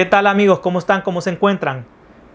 ¿Qué tal amigos? ¿Cómo están? ¿Cómo se encuentran?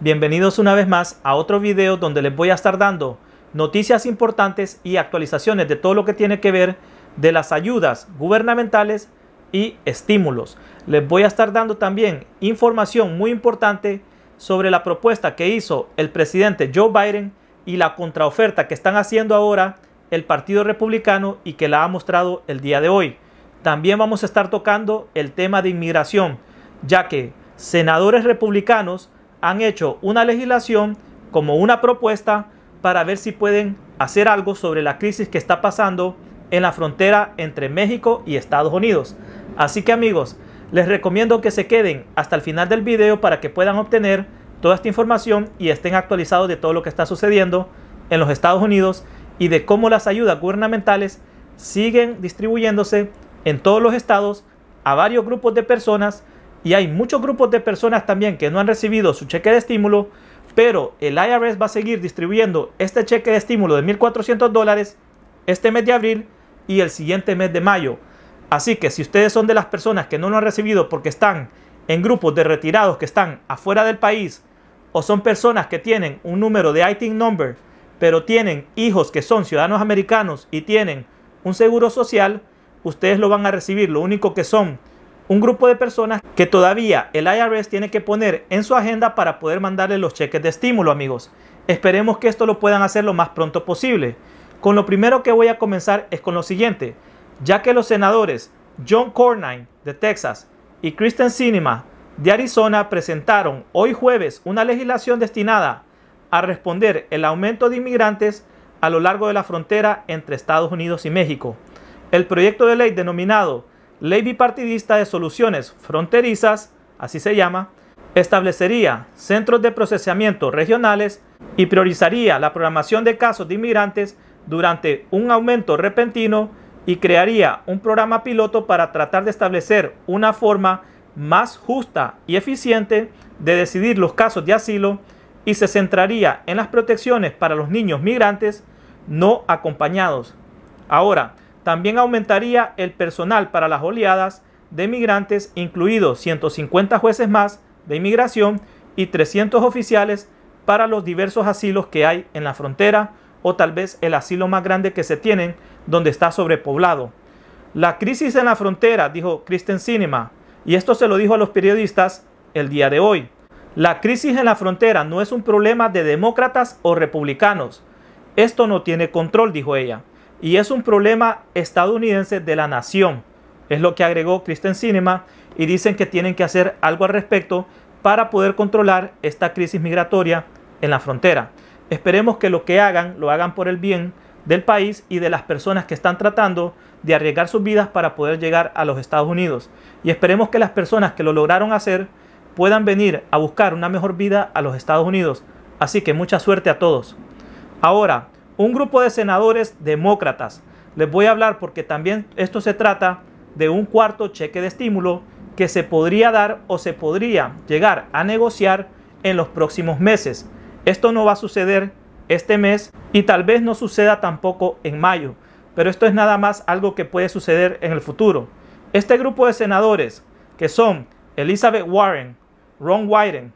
Bienvenidos una vez más a otro video donde les voy a estar dando noticias importantes y actualizaciones de todo lo que tiene que ver de las ayudas gubernamentales y estímulos. Les voy a estar dando también información muy importante sobre la propuesta que hizo el presidente Joe Biden y la contraoferta que están haciendo ahora el Partido Republicano y que la ha mostrado el día de hoy. También vamos a estar tocando el tema de inmigración, ya que senadores republicanos han hecho una legislación como una propuesta para ver si pueden hacer algo sobre la crisis que está pasando en la frontera entre México y Estados Unidos. Así que amigos, les recomiendo que se queden hasta el final del video para que puedan obtener toda esta información y estén actualizados de todo lo que está sucediendo en los Estados Unidos y de cómo las ayudas gubernamentales siguen distribuyéndose en todos los estados a varios grupos de personas y hay muchos grupos de personas también que no han recibido su cheque de estímulo, pero el IRS va a seguir distribuyendo este cheque de estímulo de 1.400 dólares este mes de abril y el siguiente mes de mayo. Así que si ustedes son de las personas que no lo han recibido porque están en grupos de retirados que están afuera del país o son personas que tienen un número de ITIN number, pero tienen hijos que son ciudadanos americanos y tienen un seguro social, ustedes lo van a recibir. Lo único que son un grupo de personas que todavía el IRS tiene que poner en su agenda para poder mandarle los cheques de estímulo, amigos. Esperemos que esto lo puedan hacer lo más pronto posible. Con lo primero que voy a comenzar es con lo siguiente, ya que los senadores John Cornyn de Texas y Kristen Sinema de Arizona presentaron hoy jueves una legislación destinada a responder el aumento de inmigrantes a lo largo de la frontera entre Estados Unidos y México. El proyecto de ley denominado Ley bipartidista de soluciones fronterizas, así se llama, establecería centros de procesamiento regionales y priorizaría la programación de casos de inmigrantes durante un aumento repentino y crearía un programa piloto para tratar de establecer una forma más justa y eficiente de decidir los casos de asilo y se centraría en las protecciones para los niños migrantes no acompañados. Ahora, también aumentaría el personal para las oleadas de migrantes, incluidos 150 jueces más de inmigración y 300 oficiales para los diversos asilos que hay en la frontera o tal vez el asilo más grande que se tienen donde está sobrepoblado. La crisis en la frontera, dijo Kristen Cinema, y esto se lo dijo a los periodistas el día de hoy. La crisis en la frontera no es un problema de demócratas o republicanos. Esto no tiene control, dijo ella y es un problema estadounidense de la nación. Es lo que agregó Kristen Cinema y dicen que tienen que hacer algo al respecto para poder controlar esta crisis migratoria en la frontera. Esperemos que lo que hagan lo hagan por el bien del país y de las personas que están tratando de arriesgar sus vidas para poder llegar a los Estados Unidos. Y esperemos que las personas que lo lograron hacer puedan venir a buscar una mejor vida a los Estados Unidos. Así que mucha suerte a todos. Ahora, un grupo de senadores demócratas. Les voy a hablar porque también esto se trata de un cuarto cheque de estímulo que se podría dar o se podría llegar a negociar en los próximos meses. Esto no va a suceder este mes y tal vez no suceda tampoco en mayo, pero esto es nada más algo que puede suceder en el futuro. Este grupo de senadores, que son Elizabeth Warren, Ron Wyden,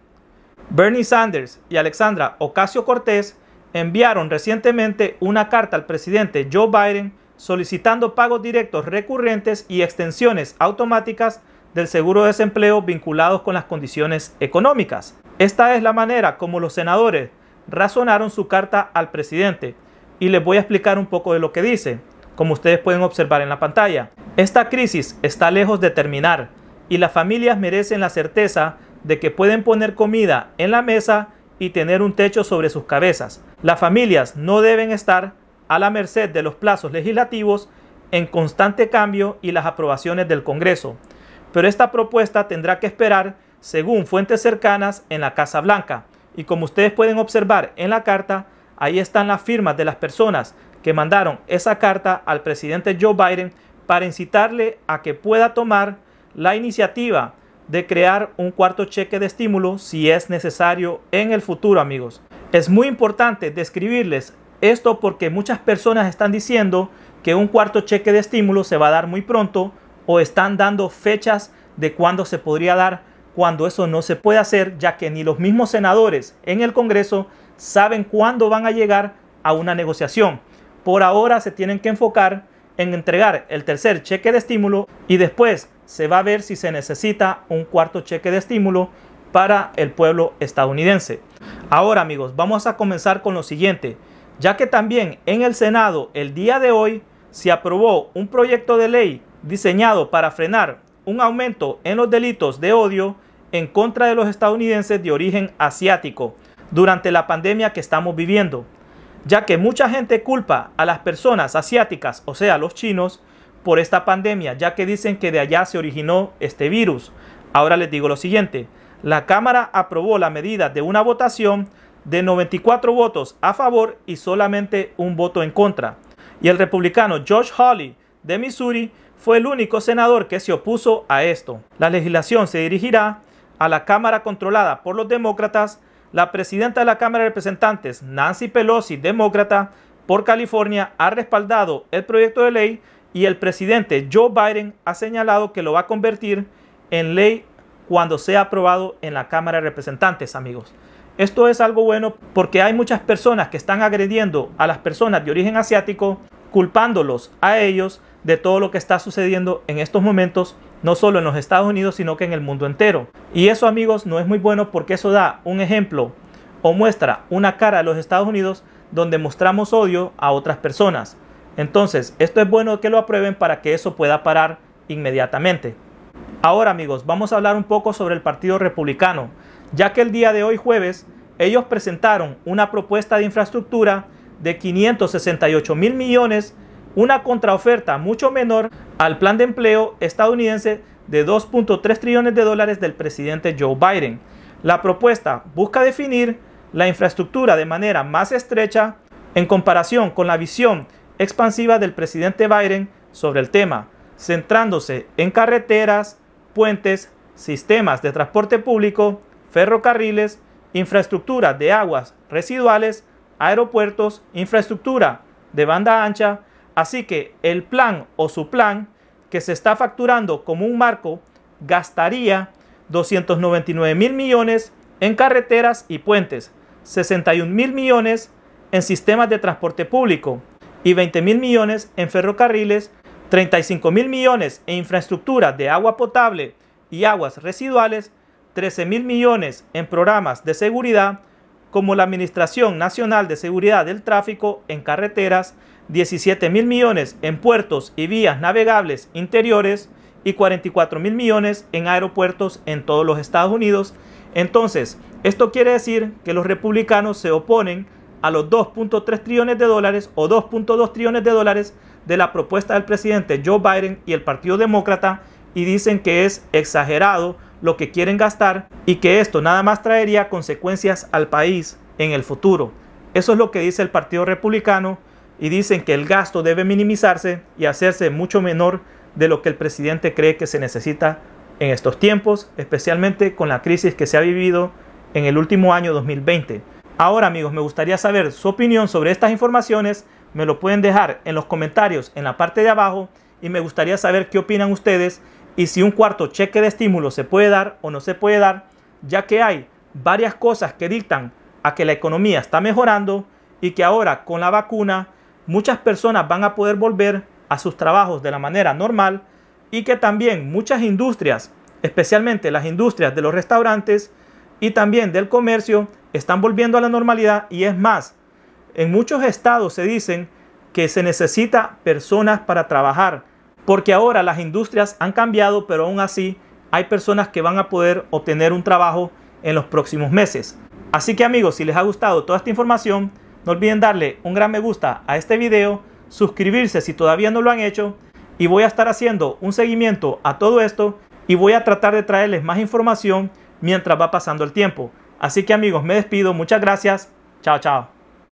Bernie Sanders y Alexandra Ocasio Cortés, enviaron recientemente una carta al presidente Joe Biden solicitando pagos directos recurrentes y extensiones automáticas del seguro de desempleo vinculados con las condiciones económicas. Esta es la manera como los senadores razonaron su carta al presidente y les voy a explicar un poco de lo que dice, como ustedes pueden observar en la pantalla. Esta crisis está lejos de terminar y las familias merecen la certeza de que pueden poner comida en la mesa y tener un techo sobre sus cabezas. Las familias no deben estar a la merced de los plazos legislativos en constante cambio y las aprobaciones del Congreso, pero esta propuesta tendrá que esperar según fuentes cercanas en la Casa Blanca. Y como ustedes pueden observar en la carta, ahí están las firmas de las personas que mandaron esa carta al presidente Joe Biden para incitarle a que pueda tomar la iniciativa de crear un cuarto cheque de estímulo si es necesario en el futuro, amigos. Es muy importante describirles esto porque muchas personas están diciendo que un cuarto cheque de estímulo se va a dar muy pronto o están dando fechas de cuándo se podría dar cuando eso no se puede hacer ya que ni los mismos senadores en el Congreso saben cuándo van a llegar a una negociación. Por ahora se tienen que enfocar en entregar el tercer cheque de estímulo y después se va a ver si se necesita un cuarto cheque de estímulo para el pueblo estadounidense. Ahora amigos, vamos a comenzar con lo siguiente, ya que también en el Senado el día de hoy se aprobó un proyecto de ley diseñado para frenar un aumento en los delitos de odio en contra de los estadounidenses de origen asiático durante la pandemia que estamos viviendo, ya que mucha gente culpa a las personas asiáticas, o sea, los chinos, por esta pandemia, ya que dicen que de allá se originó este virus. Ahora les digo lo siguiente, la Cámara aprobó la medida de una votación de 94 votos a favor y solamente un voto en contra. Y el republicano Josh Hawley de Missouri fue el único senador que se opuso a esto. La legislación se dirigirá a la Cámara controlada por los demócratas. La presidenta de la Cámara de Representantes, Nancy Pelosi, demócrata, por California, ha respaldado el proyecto de ley y el presidente Joe Biden ha señalado que lo va a convertir en ley cuando sea aprobado en la Cámara de Representantes, amigos. Esto es algo bueno porque hay muchas personas que están agrediendo a las personas de origen asiático, culpándolos a ellos de todo lo que está sucediendo en estos momentos, no solo en los Estados Unidos, sino que en el mundo entero. Y eso, amigos, no es muy bueno porque eso da un ejemplo o muestra una cara a los Estados Unidos donde mostramos odio a otras personas. Entonces, esto es bueno que lo aprueben para que eso pueda parar inmediatamente. Ahora amigos, vamos a hablar un poco sobre el Partido Republicano, ya que el día de hoy jueves ellos presentaron una propuesta de infraestructura de 568 mil millones, una contraoferta mucho menor al plan de empleo estadounidense de 2.3 trillones de dólares del presidente Joe Biden. La propuesta busca definir la infraestructura de manera más estrecha en comparación con la visión expansiva del presidente Biden sobre el tema, centrándose en carreteras, puentes, sistemas de transporte público, ferrocarriles, infraestructura de aguas residuales, aeropuertos, infraestructura de banda ancha, así que el plan o su plan que se está facturando como un marco gastaría 299 mil millones en carreteras y puentes, 61 mil millones en sistemas de transporte público y 20 mil millones en ferrocarriles 35 mil millones en infraestructura de agua potable y aguas residuales, 13 mil millones en programas de seguridad, como la Administración Nacional de Seguridad del Tráfico en Carreteras, 17 mil millones en puertos y vías navegables interiores y 44 mil millones en aeropuertos en todos los Estados Unidos. Entonces, esto quiere decir que los republicanos se oponen a los 2.3 trillones de dólares o 2.2 trillones de dólares de la propuesta del presidente Joe Biden y el Partido Demócrata y dicen que es exagerado lo que quieren gastar y que esto nada más traería consecuencias al país en el futuro. Eso es lo que dice el Partido Republicano y dicen que el gasto debe minimizarse y hacerse mucho menor de lo que el presidente cree que se necesita en estos tiempos, especialmente con la crisis que se ha vivido en el último año 2020. Ahora amigos, me gustaría saber su opinión sobre estas informaciones. Me lo pueden dejar en los comentarios en la parte de abajo y me gustaría saber qué opinan ustedes y si un cuarto cheque de estímulo se puede dar o no se puede dar, ya que hay varias cosas que dictan a que la economía está mejorando y que ahora con la vacuna muchas personas van a poder volver a sus trabajos de la manera normal y que también muchas industrias, especialmente las industrias de los restaurantes, y también del comercio están volviendo a la normalidad y es más, en muchos estados se dicen que se necesita personas para trabajar, porque ahora las industrias han cambiado, pero aún así hay personas que van a poder obtener un trabajo en los próximos meses. Así que amigos, si les ha gustado toda esta información, no olviden darle un gran me gusta a este video, suscribirse si todavía no lo han hecho y voy a estar haciendo un seguimiento a todo esto y voy a tratar de traerles más información mientras va pasando el tiempo. Así que amigos, me despido. Muchas gracias. Chao, chao.